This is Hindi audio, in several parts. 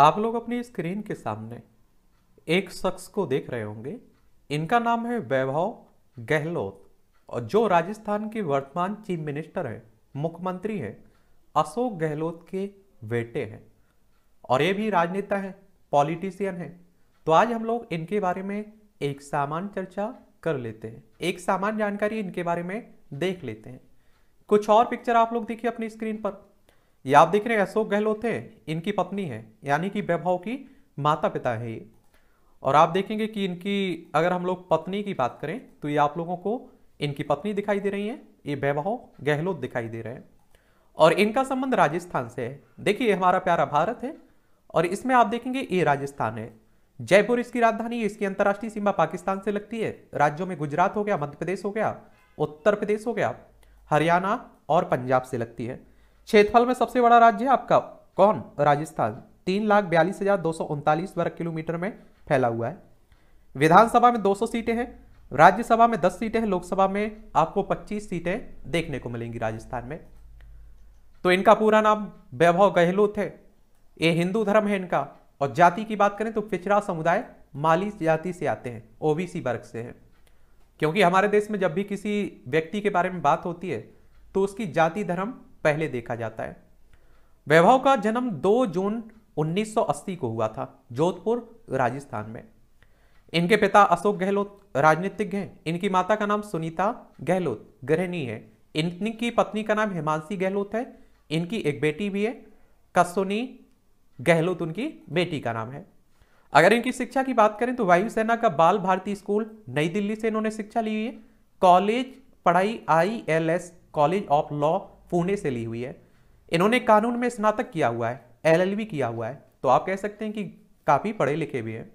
आप लोग अपनी स्क्रीन के सामने एक शख्स को देख रहे होंगे इनका नाम है वैभव गहलोत और जो राजस्थान के वर्तमान चीफ मिनिस्टर हैं मुख्यमंत्री हैं अशोक गहलोत के बेटे हैं और ये भी राजनेता हैं पॉलिटिशियन हैं तो आज हम लोग इनके बारे में एक सामान्य चर्चा कर लेते हैं एक सामान्य जानकारी इनके बारे में देख लेते हैं कुछ और पिक्चर आप लोग देखिए अपनी स्क्रीन पर ये आप देख रहे हैं अशोक गहलोत है इनकी पत्नी है यानी कि वैभव की माता पिता है ये और आप देखेंगे कि इनकी अगर हम लोग पत्नी की बात करें तो ये आप लोगों को इनकी पत्नी दिखाई दे रही है ये वैभव गहलोत दिखाई दे रहे हैं और इनका संबंध राजस्थान से है देखिए हमारा प्यारा भारत है और इसमें आप देखेंगे ये राजस्थान है जयपुर इसकी राजधानी है इसकी अंतर्राष्ट्रीय सीमा पाकिस्तान से लगती है राज्यों में गुजरात हो गया मध्य प्रदेश हो गया उत्तर प्रदेश हो गया हरियाणा और पंजाब से लगती है क्षेत्रफल में सबसे बड़ा राज्य है आपका कौन राजस्थान तीन लाख बयालीस हजार दो सौ उनतालीस वर्ग किलोमीटर में फैला हुआ है विधानसभा में 200 सीटें हैं राज्यसभा में 10 सीटें हैं लोकसभा में आपको 25 सीटें देखने को मिलेंगी राजस्थान में तो इनका पूरा नाम वैभव गहलोत है ये हिंदू धर्म है इनका और जाति की बात करें तो पिछड़ा समुदाय माली जाति से आते हैं ओबीसी वर्ग से हैं क्योंकि हमारे देश में जब भी किसी व्यक्ति के बारे में बात होती है तो उसकी जाति धर्म पहले देखा जाता है वैभव का जन्म 2 जून 1980 को हुआ था जोधपुर राजस्थान में इनके पिता अशोक गहलोत राजनीतिज्ञ हैं इनकी माता का नाम सुनीता गहलोत गृहणी है इनकी पत्नी का नाम हिमांशी गहलोत है इनकी एक बेटी भी है कसुनी गहलोत उनकी बेटी का नाम है अगर इनकी शिक्षा की बात करें तो वायुसेना का बाल भारती स्कूल नई दिल्ली से इन्होंने शिक्षा ली हुई है कॉलेज पढ़ाई आई कॉलेज ऑफ लॉ पुणे से ली हुई है इन्होंने कानून में स्नातक किया हुआ है एलएलबी किया हुआ है तो आप कह सकते हैं कि काफ़ी पढ़े लिखे भी हैं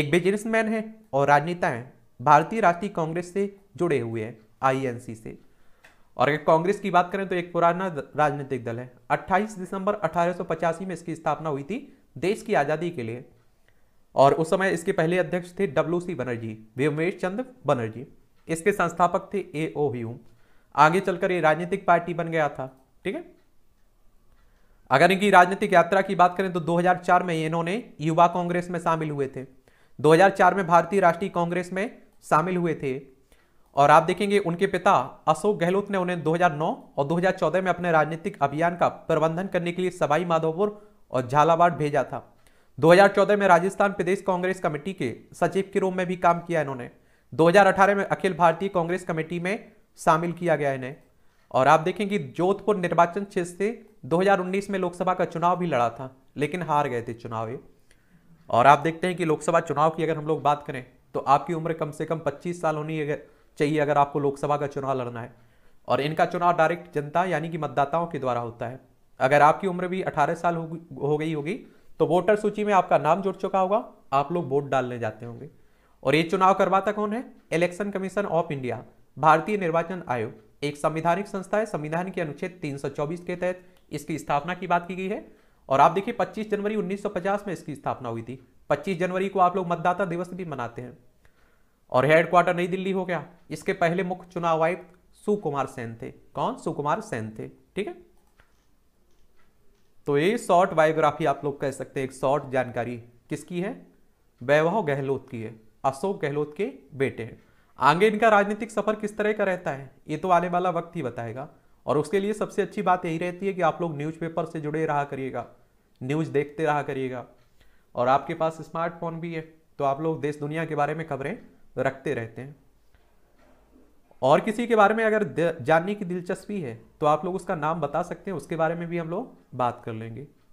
एक बिजनेसमैन है और राजनेता हैं भारतीय राष्ट्रीय कांग्रेस से जुड़े हुए हैं आईएनसी से और अगर कांग्रेस की बात करें तो एक पुराना राजनीतिक दल है 28 दिसंबर अठारह में इसकी स्थापना हुई थी देश की आज़ादी के लिए और उस समय इसके पहले अध्यक्ष थे डब्ल्यू सी बनर्जी व्योमेश चंद्र बनर्जी इसके संस्थापक थे ए ओ ह्यूम आगे चलकर ये राजनीतिक पार्टी बन गया था ठीक है अगर इनकी राजनीतिक यात्रा की बात करें तो 2004 में इन्होंने युवा कांग्रेस में शामिल हुए थे 2004 में भारतीय राष्ट्रीय कांग्रेस में शामिल हुए थे और आप देखेंगे उनके पिता अशोक गहलोत ने उन्हें 2009 और 2014 में अपने राजनीतिक अभियान का प्रबंधन करने के लिए सवाई माधोपुर और झालावाड़ भेजा था 2014 में राजस्थान प्रदेश कांग्रेस कमेटी के सचिव के रूप में भी काम किया इन्होंने 2018 में अखिल भारतीय कांग्रेस कमेटी में शामिल किया गया इन्हें और आप देखेंगे जोधपुर निर्वाचन क्षेत्र से 2019 में लोकसभा का चुनाव भी लड़ा था लेकिन हार गए थे चुनाव ये और आप देखते हैं कि लोकसभा चुनाव की अगर हम लोग बात करें तो आपकी उम्र कम से कम 25 साल होनी चाहिए अगर आपको लोकसभा का चुनाव लड़ना है और इनका चुनाव डायरेक्ट जनता यानी कि मतदाताओं के द्वारा होता है अगर आपकी उम्र भी अठारह साल हो गई होगी तो वोटर सूची में आपका नाम जुड़ चुका होगा आप लोग वोट डालने जाते होंगे और ये चुनाव करवाता कौन है इलेक्शन कमीशन ऑफ इंडिया भारतीय निर्वाचन आयोग एक संविधानिक संस्था है संविधान के अनुच्छेद 324 के तहत इसकी स्थापना की बात की गई है और आप देखिए 25 जनवरी 1950 में इसकी स्थापना हुई थी 25 जनवरी को आप लोग मतदाता दिवस भी मनाते हैं और हेडक्वार्टर नई दिल्ली हो गया इसके पहले मुख्य चुनाव आयुक्त सुकुमार सेन थे कौन सुकुमार सेन थे ठीक है तो ये शॉर्ट बायोग्राफी आप लोग कह सकते हैं एक शॉर्ट जानकारी किसकी है वैभव गहलोत की है अशोक गहलोत के बेटे हैं आगे इनका राजनीतिक सफर किस तरह का रहता है ये तो आने वाला वक्त ही बताएगा और उसके लिए सबसे अच्छी बात यही रहती है कि आप लोग न्यूज़पेपर से जुड़े रहा करिएगा न्यूज़ देखते रहा करिएगा और आपके पास स्मार्टफोन भी है तो आप लोग देश दुनिया के बारे में खबरें रखते रहते हैं और किसी के बारे में अगर जानने की दिलचस्पी है तो आप लोग उसका नाम बता सकते हैं उसके बारे में भी हम लोग बात कर लेंगे